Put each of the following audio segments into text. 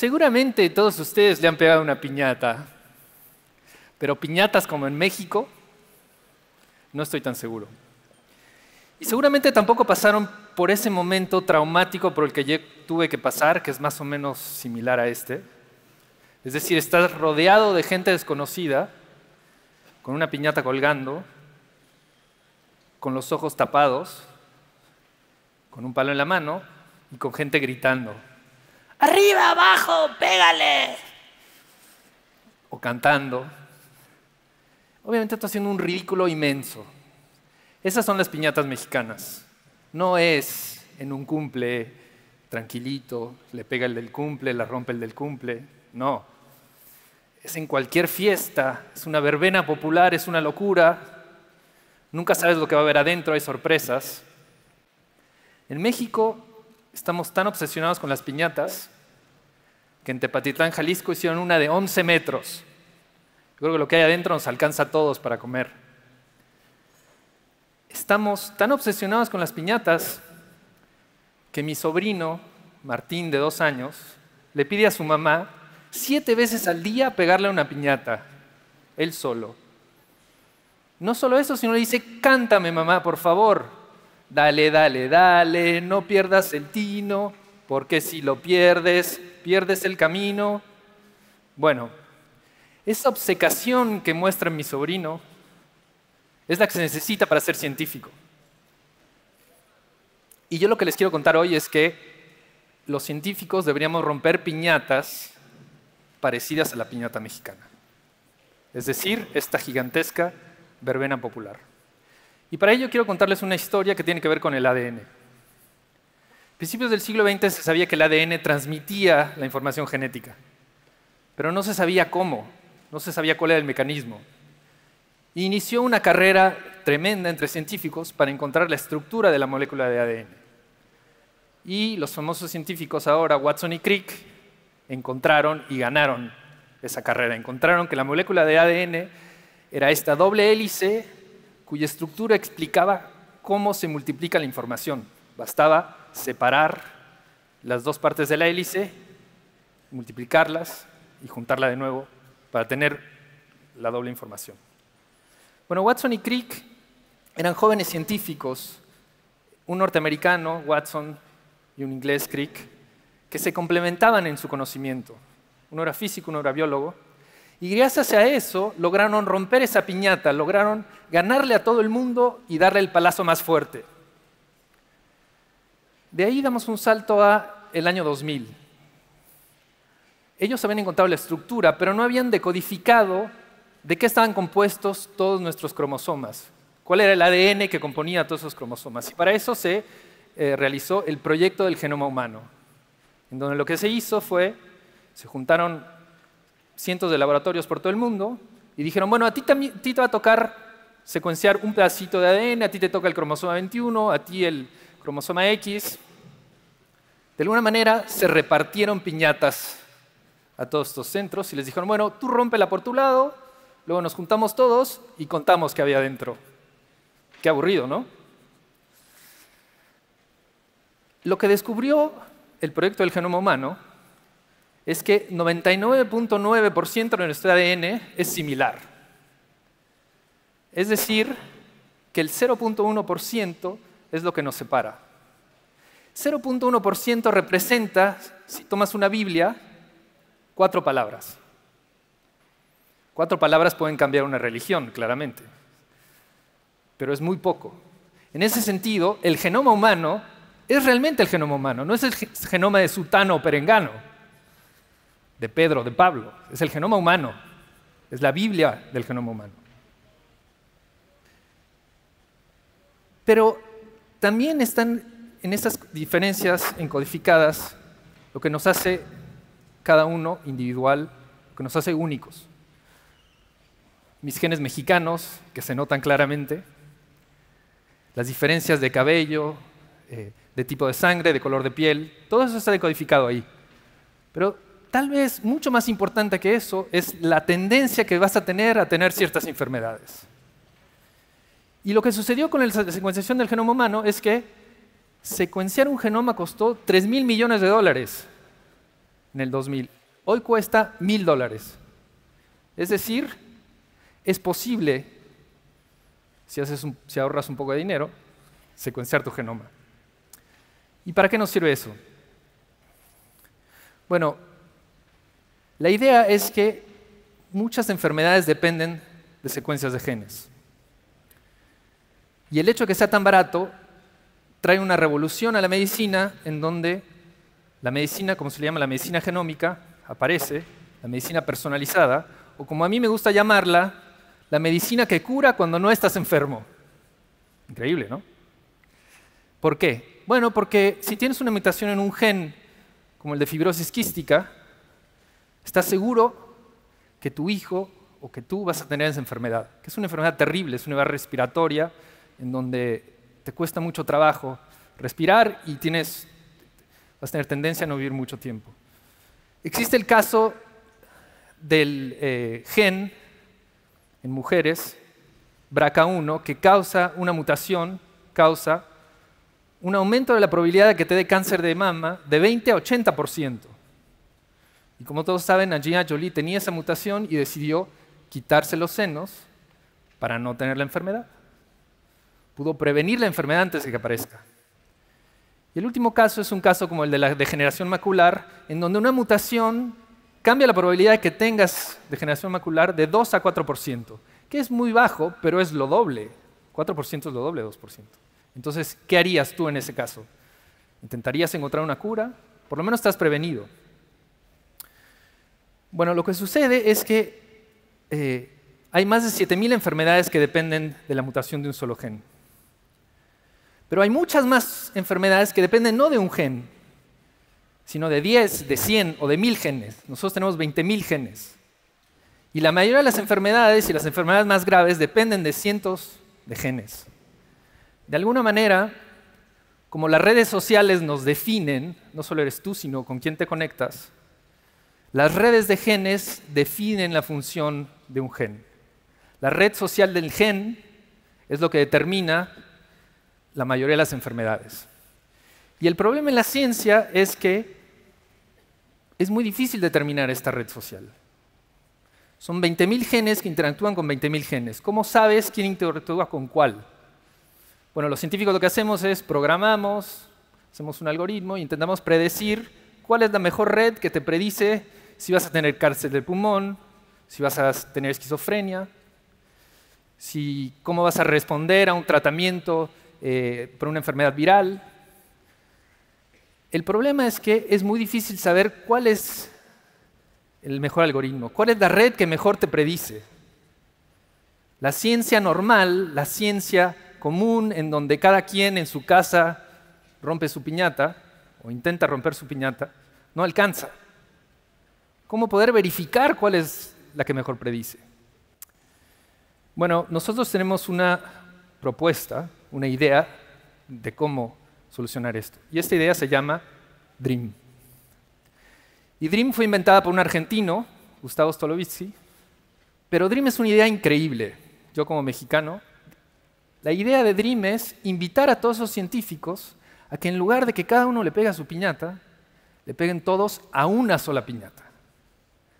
Seguramente todos ustedes le han pegado una piñata, pero piñatas como en México, no estoy tan seguro. Y seguramente tampoco pasaron por ese momento traumático por el que yo tuve que pasar, que es más o menos similar a este. Es decir, estás rodeado de gente desconocida, con una piñata colgando, con los ojos tapados, con un palo en la mano y con gente gritando arriba, abajo, pégale. O cantando. Obviamente está haciendo un ridículo inmenso. Esas son las piñatas mexicanas. No es en un cumple tranquilito, le pega el del cumple, la rompe el del cumple. No. Es en cualquier fiesta, es una verbena popular, es una locura. Nunca sabes lo que va a haber adentro, hay sorpresas. En México estamos tan obsesionados con las piñatas en Tepatitlán, Jalisco, hicieron una de 11 metros. Yo creo que lo que hay adentro nos alcanza a todos para comer. Estamos tan obsesionados con las piñatas que mi sobrino, Martín, de dos años, le pide a su mamá siete veces al día pegarle una piñata, él solo. No solo eso, sino le dice, cántame mamá, por favor. Dale, dale, dale, no pierdas el tino, porque si lo pierdes, pierdes el camino. Bueno, esa obcecación que muestra mi sobrino es la que se necesita para ser científico. Y yo lo que les quiero contar hoy es que los científicos deberíamos romper piñatas parecidas a la piñata mexicana. Es decir, esta gigantesca verbena popular. Y para ello quiero contarles una historia que tiene que ver con el ADN principios del siglo XX se sabía que el ADN transmitía la información genética, pero no se sabía cómo, no se sabía cuál era el mecanismo. inició una carrera tremenda entre científicos para encontrar la estructura de la molécula de ADN. Y los famosos científicos ahora, Watson y Crick, encontraron y ganaron esa carrera. Encontraron que la molécula de ADN era esta doble hélice cuya estructura explicaba cómo se multiplica la información. Bastaba separar las dos partes de la hélice, multiplicarlas y juntarla de nuevo para tener la doble información. Bueno, Watson y Crick eran jóvenes científicos, un norteamericano, Watson, y un inglés, Crick, que se complementaban en su conocimiento. Uno era físico, uno era biólogo. Y gracias a eso lograron romper esa piñata, lograron ganarle a todo el mundo y darle el palazo más fuerte. De ahí damos un salto a el año 2000. Ellos habían encontrado la estructura, pero no habían decodificado de qué estaban compuestos todos nuestros cromosomas, cuál era el ADN que componía todos esos cromosomas. Y para eso se eh, realizó el proyecto del genoma humano, en donde lo que se hizo fue, se juntaron cientos de laboratorios por todo el mundo y dijeron, bueno, a ti te va a tocar secuenciar un pedacito de ADN, a ti te toca el cromosoma 21, a ti el cromosoma X, de alguna manera se repartieron piñatas a todos estos centros y les dijeron, bueno, tú rómpela por tu lado, luego nos juntamos todos y contamos qué había dentro. Qué aburrido, ¿no? Lo que descubrió el proyecto del genoma humano es que 99.9% de nuestro ADN es similar. Es decir, que el 0.1% es lo que nos separa. 0.1% representa, si tomas una Biblia, cuatro palabras. Cuatro palabras pueden cambiar una religión, claramente, pero es muy poco. En ese sentido, el genoma humano es realmente el genoma humano, no es el genoma de Sultano o Perengano, de Pedro, de Pablo, es el genoma humano, es la Biblia del genoma humano. Pero también están en esas diferencias encodificadas lo que nos hace cada uno individual, lo que nos hace únicos. Mis genes mexicanos, que se notan claramente, las diferencias de cabello, eh, de tipo de sangre, de color de piel, todo eso está decodificado ahí. Pero tal vez mucho más importante que eso es la tendencia que vas a tener a tener ciertas enfermedades. Y lo que sucedió con la secuenciación del genoma humano es que secuenciar un genoma costó 3 mil millones de dólares en el 2000. Hoy cuesta mil dólares. Es decir, es posible, si, si ahorras un poco de dinero, secuenciar tu genoma. ¿Y para qué nos sirve eso? Bueno, la idea es que muchas enfermedades dependen de secuencias de genes. Y el hecho de que sea tan barato trae una revolución a la medicina en donde la medicina, como se le llama la medicina genómica, aparece, la medicina personalizada, o como a mí me gusta llamarla, la medicina que cura cuando no estás enfermo. Increíble, ¿no? ¿Por qué? Bueno, porque si tienes una mutación en un gen como el de fibrosis quística, estás seguro que tu hijo o que tú vas a tener esa enfermedad, que es una enfermedad terrible, es una enfermedad respiratoria, en donde te cuesta mucho trabajo respirar y tienes, vas a tener tendencia a no vivir mucho tiempo. Existe el caso del eh, gen en mujeres, BRCA1, que causa una mutación, causa un aumento de la probabilidad de que te dé cáncer de mama de 20 a 80%. Y como todos saben, Angelina Jolie tenía esa mutación y decidió quitarse los senos para no tener la enfermedad. Pudo prevenir la enfermedad antes de que aparezca. Y el último caso es un caso como el de la degeneración macular, en donde una mutación cambia la probabilidad de que tengas degeneración macular de 2 a 4%, que es muy bajo, pero es lo doble. 4% es lo doble de 2%. Entonces, ¿qué harías tú en ese caso? ¿Intentarías encontrar una cura? Por lo menos estás prevenido. Bueno, lo que sucede es que eh, hay más de 7.000 enfermedades que dependen de la mutación de un solo gen. Pero hay muchas más enfermedades que dependen no de un gen, sino de 10, de 100 o de 1000 genes. Nosotros tenemos 20.000 genes. Y la mayoría de las enfermedades y las enfermedades más graves dependen de cientos de genes. De alguna manera, como las redes sociales nos definen, no solo eres tú, sino con quién te conectas, las redes de genes definen la función de un gen. La red social del gen es lo que determina la mayoría de las enfermedades. Y el problema en la ciencia es que es muy difícil determinar esta red social. Son 20.000 genes que interactúan con 20.000 genes. ¿Cómo sabes quién interactúa con cuál? Bueno, los científicos lo que hacemos es programamos, hacemos un algoritmo y intentamos predecir cuál es la mejor red que te predice si vas a tener cáncer del pulmón, si vas a tener esquizofrenia, si cómo vas a responder a un tratamiento eh, por una enfermedad viral. El problema es que es muy difícil saber cuál es el mejor algoritmo, cuál es la red que mejor te predice. La ciencia normal, la ciencia común en donde cada quien en su casa rompe su piñata o intenta romper su piñata, no alcanza. ¿Cómo poder verificar cuál es la que mejor predice? Bueno, nosotros tenemos una propuesta una idea de cómo solucionar esto. Y esta idea se llama DREAM. Y DREAM fue inventada por un argentino, Gustavo Stolovici, pero DREAM es una idea increíble. Yo como mexicano, la idea de DREAM es invitar a todos esos científicos a que en lugar de que cada uno le pegue a su piñata, le peguen todos a una sola piñata.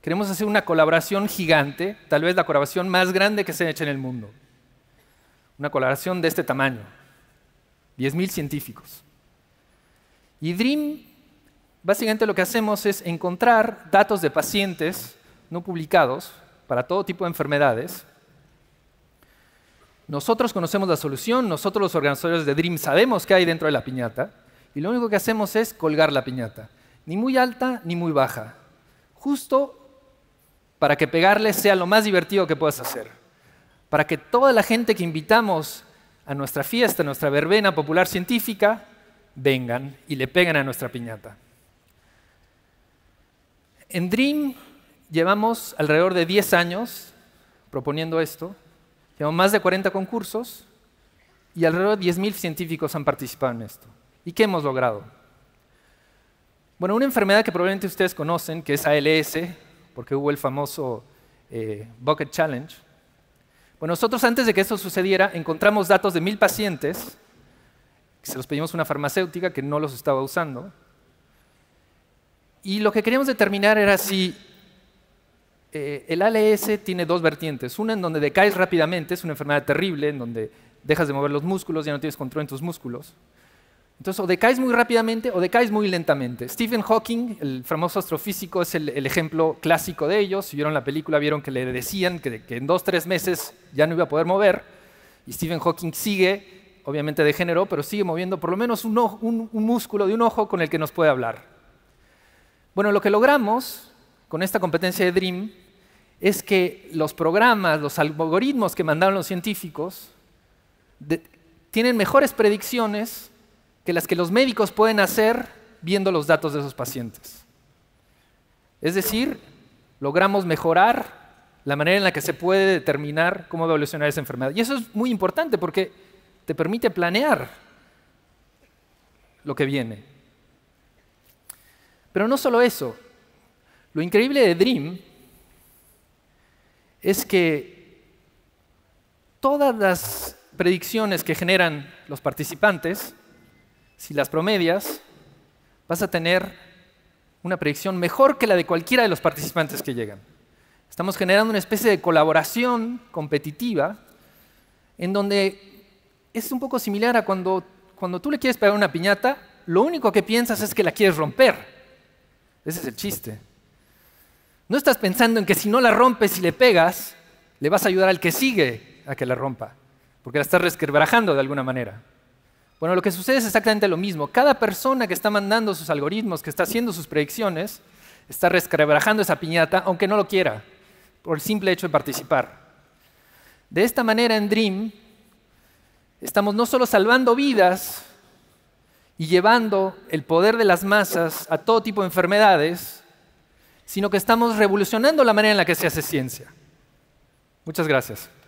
Queremos hacer una colaboración gigante, tal vez la colaboración más grande que se ha hecho en el mundo una colaboración de este tamaño, 10.000 científicos. Y DREAM, básicamente lo que hacemos es encontrar datos de pacientes no publicados para todo tipo de enfermedades. Nosotros conocemos la solución, nosotros los organizadores de DREAM sabemos qué hay dentro de la piñata, y lo único que hacemos es colgar la piñata, ni muy alta ni muy baja, justo para que pegarle sea lo más divertido que puedas hacer para que toda la gente que invitamos a nuestra fiesta, nuestra verbena popular científica, vengan y le peguen a nuestra piñata. En Dream llevamos alrededor de 10 años proponiendo esto, llevamos más de 40 concursos y alrededor de 10.000 científicos han participado en esto. ¿Y qué hemos logrado? Bueno, una enfermedad que probablemente ustedes conocen, que es ALS, porque hubo el famoso eh, Bucket Challenge, bueno, nosotros antes de que esto sucediera encontramos datos de mil pacientes, que se los pedimos a una farmacéutica que no los estaba usando, y lo que queríamos determinar era si eh, el ALS tiene dos vertientes, una en donde decaes rápidamente, es una enfermedad terrible, en donde dejas de mover los músculos, ya no tienes control en tus músculos, entonces, o decaes muy rápidamente o decaes muy lentamente. Stephen Hawking, el famoso astrofísico, es el, ejemplo clásico de ellos. Si vieron la película, vieron que le decían que, en dos, tres meses ya no iba a poder mover. Y Stephen Hawking sigue, obviamente de género, pero sigue moviendo por lo menos un, músculo de un ojo con el que nos puede hablar. Bueno, lo que logramos con esta competencia de Dream es que los programas, los algoritmos que mandaron los científicos, tienen mejores predicciones que las que los médicos pueden hacer viendo los datos de esos pacientes. Es decir, logramos mejorar la manera en la que se puede determinar cómo va a evolucionar esa enfermedad. Y eso es muy importante porque te permite planear lo que viene. Pero no solo eso. Lo increíble de Dream es que todas las predicciones que generan los participantes si las promedias, vas a tener una predicción mejor que la de cualquiera de los participantes que llegan. Estamos generando una especie de colaboración competitiva en donde es un poco similar a cuando, tú le quieres pegar una piñata, lo único que piensas es que la quieres romper. Ese es el chiste. No estás pensando en que si no la rompes y le pegas, le vas a ayudar al que sigue a que la rompa, porque la estás resquebrajando de alguna manera. Bueno, lo que sucede es exactamente lo mismo. Cada persona que está mandando sus algoritmos, que está haciendo sus predicciones, está resquebrajando esa piñata, aunque no lo quiera, por el simple hecho de participar. De esta manera en Dream estamos no solo salvando vidas y llevando el poder de las masas a todo tipo de enfermedades, sino que estamos revolucionando la manera en la que se hace ciencia. Muchas gracias.